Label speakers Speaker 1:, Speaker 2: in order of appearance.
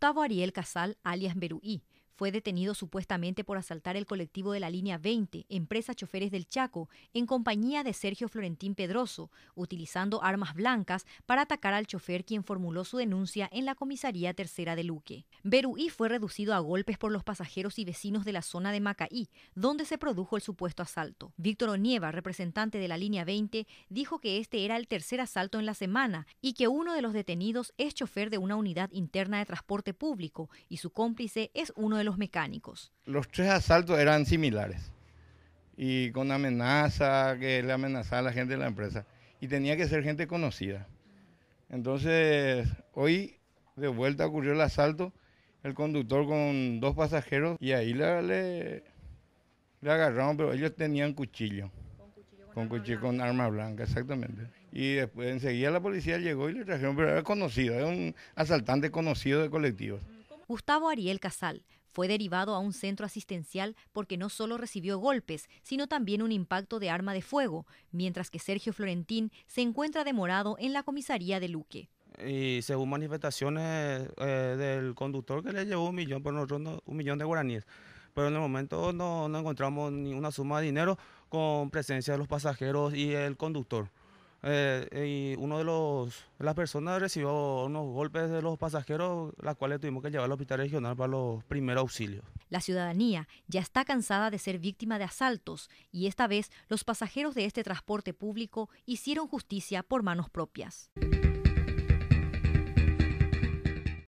Speaker 1: Gustavo Ariel Casal, alias Beruí, fue detenido supuestamente por asaltar el colectivo de la línea 20, empresa Choferes del Chaco, en compañía de Sergio Florentín Pedroso, utilizando armas blancas para atacar al chofer quien formuló su denuncia en la comisaría tercera de Luque. Beruí fue reducido a golpes por los pasajeros y vecinos de la zona de Macaí, donde se produjo el supuesto asalto. Víctor Onieva, representante de la línea 20, dijo que este era el tercer asalto en la semana y que uno de los detenidos es chofer de una unidad interna de transporte público y su cómplice es uno de los los mecánicos.
Speaker 2: Los tres asaltos eran similares y con amenaza, que le amenazaba a la gente de la empresa. Y tenía que ser gente conocida. Entonces, hoy de vuelta ocurrió el asalto, el conductor con dos pasajeros y ahí le, le, agarraron, pero ellos tenían cuchillo. Con cuchillo con, arma, blanca. exactamente. Y después enseguida la policía llegó y le trajeron, pero era conocido, era un asaltante conocido de colectivos.
Speaker 1: Gustavo Ariel Casal, fue derivado a un centro asistencial porque no solo recibió golpes, sino también un impacto de arma de fuego, mientras que Sergio Florentín se encuentra demorado en la comisaría de Luque.
Speaker 3: Y según manifestaciones eh, del conductor que le llevó un millón, por nosotros un millón de guaraníes. Pero en el momento no, no encontramos ni una suma de dinero con presencia de los pasajeros y el conductor. Eh, y uno de los las personas recibió unos golpes de los pasajeros, las cuales tuvimos que llevar al hospital regional para los primeros auxilios.
Speaker 1: La ciudadanía ya está cansada de ser víctima de asaltos y esta vez los pasajeros de este transporte público hicieron justicia por manos propias.